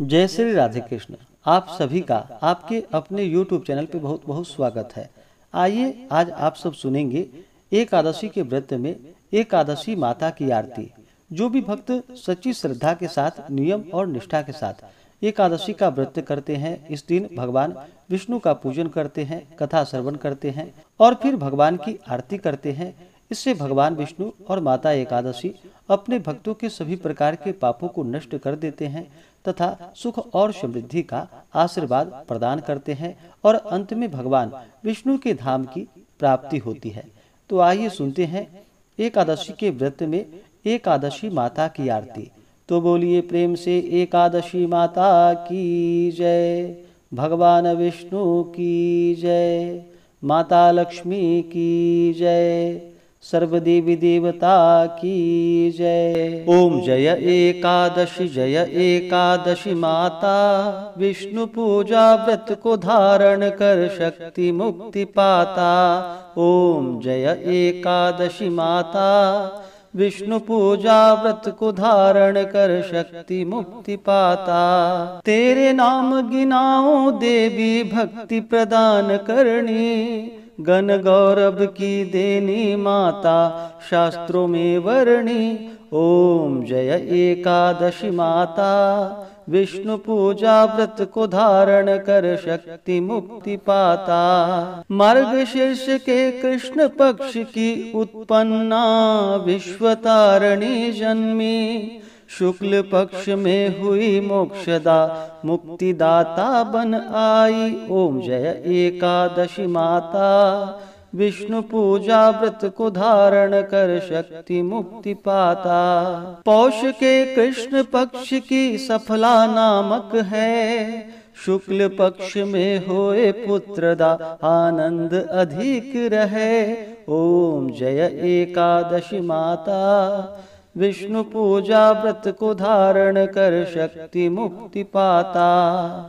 जय श्री राधे कृष्ण आप सभी का आपके अपने YouTube चैनल पे बहुत बहुत स्वागत है आइए आज आप सब सुनेंगे एकादशी के व्रत में एकादशी माता की आरती जो भी भक्त सच्ची श्रद्धा के साथ नियम और निष्ठा के साथ एकादशी का व्रत करते हैं इस दिन भगवान विष्णु का पूजन करते हैं कथा श्रवण करते हैं और फिर भगवान की आरती करते हैं इससे भगवान विष्णु और माता एकादशी अपने भक्तों के सभी प्रकार के पापों को नष्ट कर देते हैं तथा सुख और समृद्धि का आशीर्वाद प्रदान करते हैं और अंत में भगवान विष्णु के धाम की प्राप्ति होती है तो आइए सुनते हैं एकादशी के व्रत में एकादशी माता की आरती तो बोलिए प्रेम से एकादशी माता की जय भगवान विष्णु की जय माता लक्ष्मी की जय सर्वदेवी देवता की जय ओम जय एकादशी जय एकादशी माता विष्णु पूजा व्रत को धारण कर शक्ति मुक्ति पाता ओम जय एकादशी माता विष्णु पूजा व्रत को धारण कर शक्ति मुक्ति पाता तेरे नाम गिनाओ देवी भक्ति प्रदान करनी गण गौरव की देनी माता शास्त्रों में वर्णी ओम जय एकादशी माता विष्णु पूजा व्रत को धारण कर शक्ति मुक्ति पाता मार्ग शीर्ष के कृष्ण पक्ष की उत्पन्ना विश्व तारणी जन्मी शुक्ल पक्ष में हुई मोक्षदा मुक्तिदाता बन आई ओम जय एकादशी माता विष्णु पूजा व्रत को धारण कर शक्ति मुक्ति पाता पौष के कृष्ण पक्ष की सफला नामक है शुक्ल पक्ष में होए पुत्रदा आनंद अधिक रहे ओम जय एकादशी माता विष्णु पूजा व्रत को धारण कर शक्ति मुक्ति पाता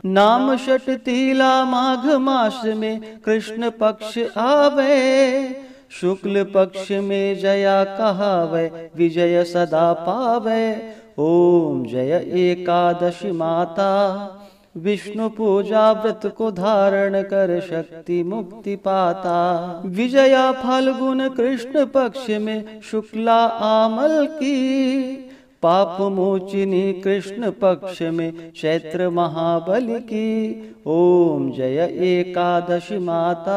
नाम शट तीला माघ मास में कृष्ण पक्ष आवे शुक्ल पक्ष में जया कहावे विजय सदा पावे ओम जय एकादशी माता विष्णु पूजा व्रत को धारण कर शक्ति मुक्ति पाता विजया फाल्गुन कृष्ण पक्ष में शुक्ला आमल की पाप मोचिनी कृष्ण पक्ष में चैत्र महाबली की ओम जय एकादशी माता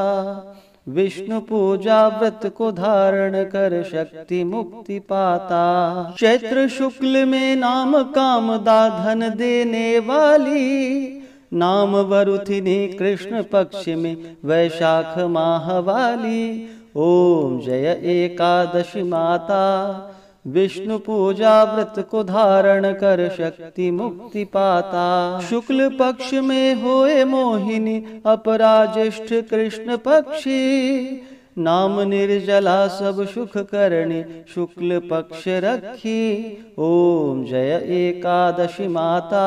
विष्णु पूजा व्रत को धारण कर शक्ति मुक्ति पाता चैत्र शुक्ल में नाम काम दाधन देने वाली नाम वरुथिनी कृष्ण पक्ष में वैशाख माह वाली ओम जय एकादशी माता विष्णु पूजा व्रत को धारण कर शक्ति मुक्ति पाता शुक्ल पक्ष में होए मोहिनी अपराजिष्ठ कृष्ण पक्षी नाम निर्जला सब सुख करणी शुक्ल पक्ष रखी ओम जय एकादशी माता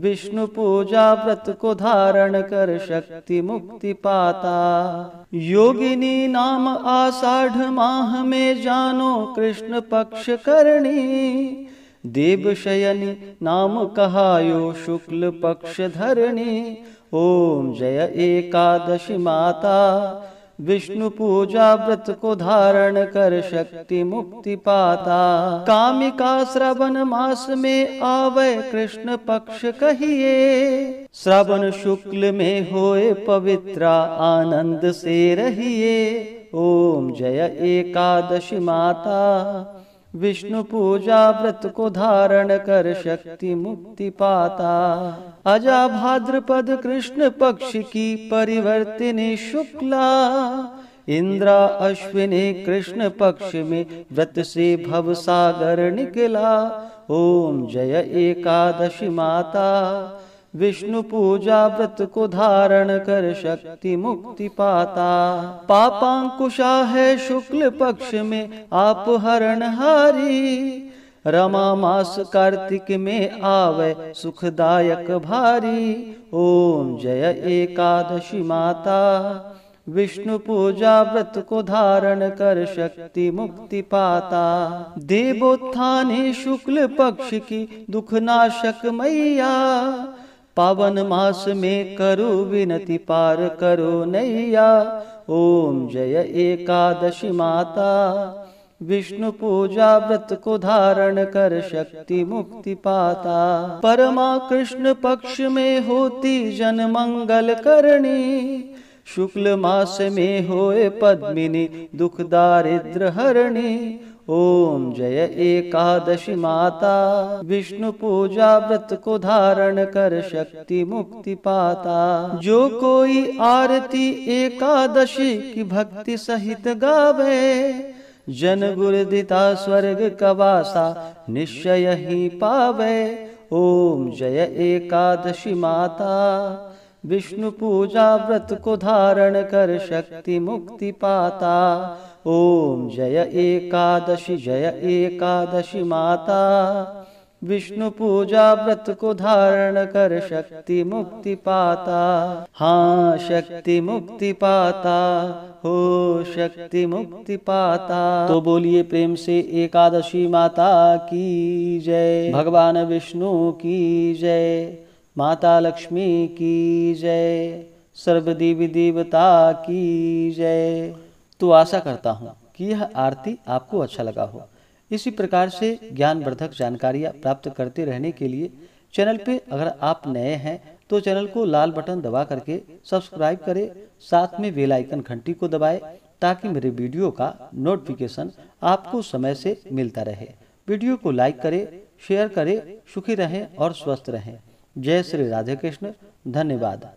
विष्णु पूजा व्रत को धारण कर शक्ति मुक्ति पाता योगिनी नाम आषाढ़ माह में जानो कृष्ण पक्ष करणी देव शयनी नाम कहायो शुक्ल पक्ष धरणी ओम जय एकादशी माता विष्णु पूजा व्रत को धारण कर शक्ति मुक्ति पाता कामिका श्रवण मास में आवे कृष्ण पक्ष कहिए श्रवण शुक्ल में होए पवित्रा आनंद से रहिए ओम जय एकादशी माता विष्णु पूजा व्रत को धारण कर शक्ति मुक्ति पाता अजा भाद्रपद कृष्ण पक्ष की परिवर्तिनी शुक्ला इंद्रा अश्विनी कृष्ण पक्ष में व्रत से भव सागर निकला ओम जय एकादशी माता विष्णु पूजा व्रत को धारण कर शक्ति मुक्ति पाता पापांकुशा है शुक्ल पक्ष में आप हरण हारी रमा मास कार्तिक में आवे सुखदायक भारी ओम जय एकादशी माता विष्णु पूजा व्रत को धारण कर शक्ति मुक्ति पाता देवोत्थानी शुक्ल पक्ष की दुख नाशक मैया पावन मास में करु विनति पार करो नैया ओम जय एकादशी माता विष्णु पूजा व्रत को धारण कर शक्ति मुक्ति पाता परमा कृष्ण पक्ष में होती जन मंगल करणी शुक्ल मास में होए पद्मिनी दुख दारिद्र हरणी ओम जय एकादशी माता विष्णु पूजा व्रत को धारण कर शक्ति मुक्ति पाता जो कोई आरती एकादशी की भक्ति सहित गावे जन गुरुदिता स्वर्ग कवासा निश्चय ही पावे ओम जय एकादशी माता विष्णु पूजा व्रत को धारण कर शक्ति मुक्ति पाता ओम जय एकादशी जय एकादशी माता विष्णु पूजा व्रत को धारण कर शक्ति मुक्ति पाता हाँ शक्ति मुक्ति पाता हो शक्ति मुक्ति पाता तो बोलिए प्रेम से एकादशी माता की जय भगवान विष्णु की जय माता लक्ष्मी की जय सर्वदेवी देवता की जय तो आशा करता हूँ कि यह आरती आपको अच्छा लगा हो इसी प्रकार से ज्ञानवर्धक जानकारियाँ प्राप्त करते रहने के लिए चैनल पे अगर आप नए हैं तो चैनल को लाल बटन दबा करके सब्सक्राइब करें साथ में बेल आइकन घंटी को दबाएं ताकि मेरे वीडियो का नोटिफिकेशन आपको समय से मिलता रहे वीडियो को लाइक करें शेयर करें सुखी रहें और स्वस्थ रहें जय श्री राधे कृष्ण धन्यवाद